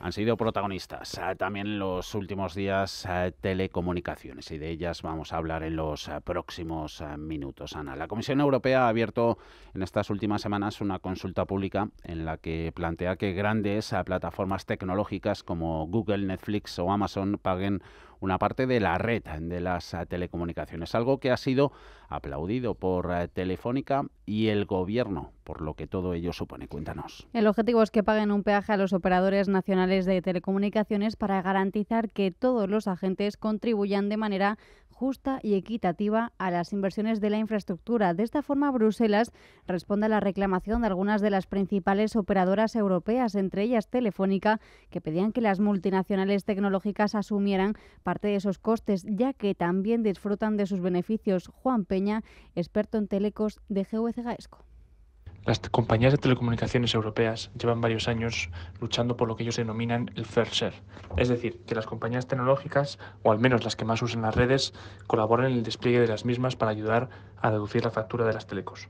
han sido protagonistas eh, también en los últimos días eh, telecomunicaciones y de ellas vamos a hablar en los eh, próximos minutos. Ana, la Comisión Europea ha abierto en estas últimas semanas una consulta pública en la que plantea que grandes plataformas tecnológicas como Google, Netflix o Amazon paguen una parte de la red de las eh, telecomunicaciones, algo que ha sido aplaudido por eh, Telefónica y el Gobierno, por lo que todo ello supone. Cuéntanos. El objetivo es que paguen un peaje a los operadores nacionales de telecomunicaciones para garantizar que todos los agentes contribuyan de manera justa y equitativa a las inversiones de la infraestructura. De esta forma, Bruselas responde a la reclamación de algunas de las principales operadoras europeas, entre ellas Telefónica, que pedían que las multinacionales tecnológicas asumieran parte de esos costes, ya que también disfrutan de sus beneficios. Juan Peña, experto en telecos de GVC e e Gaesco. Las compañías de telecomunicaciones europeas llevan varios años luchando por lo que ellos denominan el fair share, es decir, que las compañías tecnológicas, o al menos las que más usan las redes, colaboren en el despliegue de las mismas para ayudar a reducir la factura de las telecos.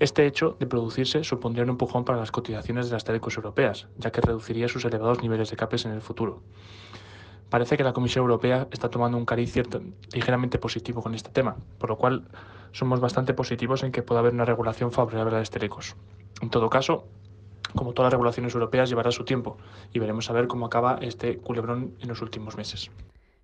Este hecho de producirse supondría un empujón para las cotizaciones de las telecos europeas, ya que reduciría sus elevados niveles de capes en el futuro. Parece que la Comisión Europea está tomando un cariz cierto, ligeramente positivo con este tema, por lo cual somos bastante positivos en que pueda haber una regulación favorable a los En todo caso, como todas las regulaciones europeas, llevará su tiempo y veremos a ver cómo acaba este culebrón en los últimos meses.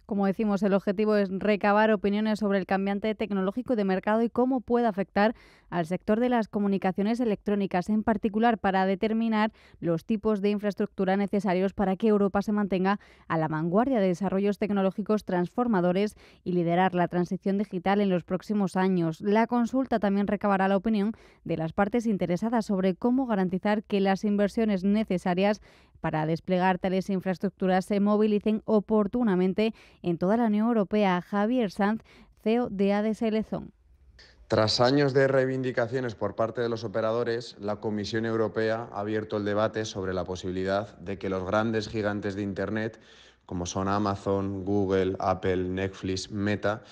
Como decimos, el objetivo es recabar opiniones sobre el cambiante tecnológico de mercado y cómo puede afectar al sector de las comunicaciones electrónicas, en particular para determinar los tipos de infraestructura necesarios para que Europa se mantenga a la vanguardia de desarrollos tecnológicos transformadores y liderar la transición digital en los próximos años. La consulta también recabará la opinión de las partes interesadas sobre cómo garantizar que las inversiones necesarias para desplegar tales infraestructuras se movilicen oportunamente en toda la Unión Europea. Javier Sanz, CEO de ADSL Zone. Tras años de reivindicaciones por parte de los operadores, la Comisión Europea ha abierto el debate sobre la posibilidad de que los grandes gigantes de Internet, como son Amazon, Google, Apple, Netflix, Meta,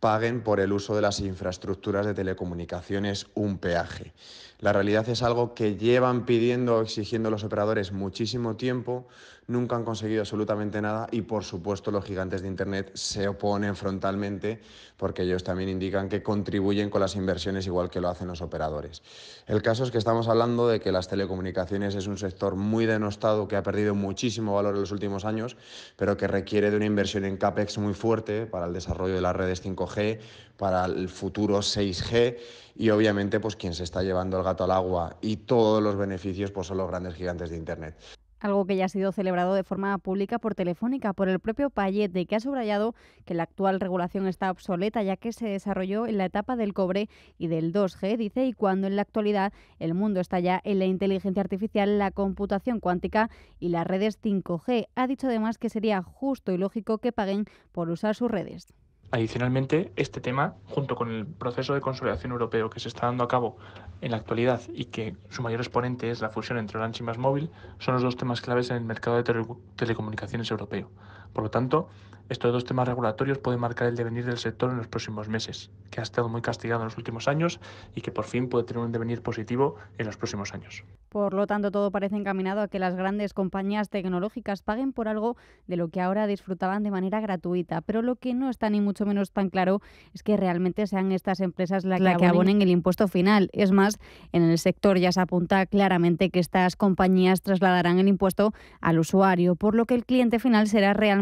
paguen por el uso de las infraestructuras de telecomunicaciones un peaje. La realidad es algo que llevan pidiendo o exigiendo los operadores muchísimo tiempo, nunca han conseguido absolutamente nada y por supuesto los gigantes de Internet se oponen frontalmente porque ellos también indican que contribuyen con las inversiones igual que lo hacen los operadores. El caso es que estamos hablando de que las telecomunicaciones es un sector muy denostado que ha perdido muchísimo valor en los últimos años, pero que requiere de una inversión en CAPEX muy fuerte para el desarrollo de las redes 5G g para el futuro 6G y obviamente pues quien se está llevando el gato al agua y todos los beneficios pues son los grandes gigantes de Internet. Algo que ya ha sido celebrado de forma pública por Telefónica por el propio de que ha subrayado que la actual regulación está obsoleta ya que se desarrolló en la etapa del cobre y del 2G, dice, y cuando en la actualidad el mundo está ya en la inteligencia artificial, la computación cuántica y las redes 5G. Ha dicho además que sería justo y lógico que paguen por usar sus redes. Adicionalmente, este tema, junto con el proceso de consolidación europeo que se está dando a cabo en la actualidad y que su mayor exponente es la fusión entre Orange y Más Móvil, son los dos temas claves en el mercado de telecomunicaciones europeo, por lo tanto, estos dos temas regulatorios pueden marcar el devenir del sector en los próximos meses, que ha estado muy castigado en los últimos años y que por fin puede tener un devenir positivo en los próximos años. Por lo tanto, todo parece encaminado a que las grandes compañías tecnológicas paguen por algo de lo que ahora disfrutaban de manera gratuita. Pero lo que no está ni mucho menos tan claro es que realmente sean estas empresas las la que, abonen el impuesto final. Es más, en el sector ya se apunta claramente que estas compañías trasladarán el impuesto al usuario, por lo que el cliente final será realmente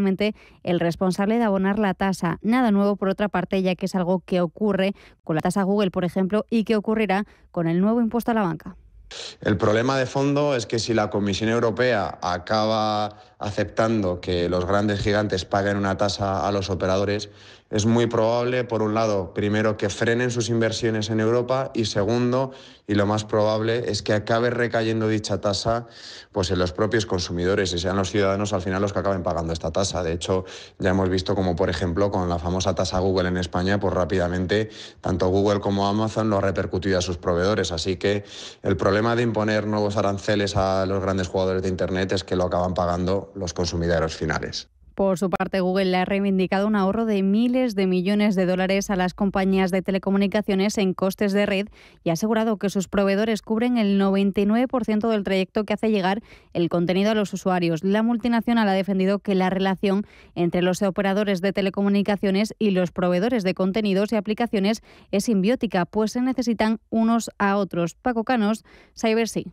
el responsable de abonar la tasa. Nada nuevo, por otra parte, ya que es algo que ocurre con la tasa Google, por ejemplo, y que ocurrirá con el nuevo impuesto a la banca. El problema de fondo es que si la Comisión Europea acaba aceptando que los grandes gigantes paguen una tasa a los operadores, es muy probable, por un lado, primero, que frenen sus inversiones en Europa y segundo, y lo más probable, es que acabe recayendo dicha tasa pues, en los propios consumidores y sean los ciudadanos al final los que acaben pagando esta tasa. De hecho, ya hemos visto como, por ejemplo, con la famosa tasa Google en España, pues rápidamente tanto Google como Amazon lo ha repercutido a sus proveedores. Así que el problema de imponer nuevos aranceles a los grandes jugadores de Internet es que lo acaban pagando los consumidores finales. Por su parte, Google le ha reivindicado un ahorro de miles de millones de dólares a las compañías de telecomunicaciones en costes de red y ha asegurado que sus proveedores cubren el 99% del trayecto que hace llegar el contenido a los usuarios. La multinacional ha defendido que la relación entre los operadores de telecomunicaciones y los proveedores de contenidos y aplicaciones es simbiótica, pues se necesitan unos a otros. Paco Canos, CyberSea.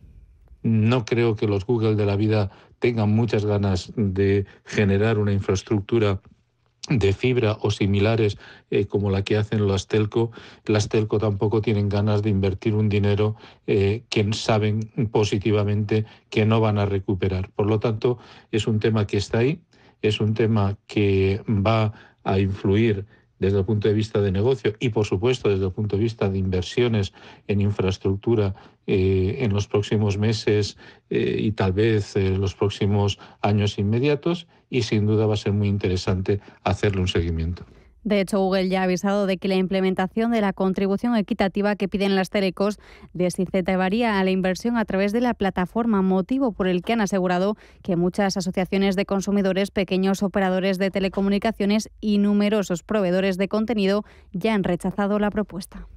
No creo que los Google de la vida tengan muchas ganas de generar una infraestructura de fibra o similares eh, como la que hacen los telco, las telco tampoco tienen ganas de invertir un dinero eh, que saben positivamente que no van a recuperar. Por lo tanto, es un tema que está ahí, es un tema que va a influir desde el punto de vista de negocio y, por supuesto, desde el punto de vista de inversiones en infraestructura eh, en los próximos meses eh, y tal vez eh, los próximos años inmediatos y sin duda va a ser muy interesante hacerle un seguimiento. De hecho, Google ya ha avisado de que la implementación de la contribución equitativa que piden las telecos desincentivaría a la inversión a través de la plataforma, motivo por el que han asegurado que muchas asociaciones de consumidores, pequeños operadores de telecomunicaciones y numerosos proveedores de contenido ya han rechazado la propuesta.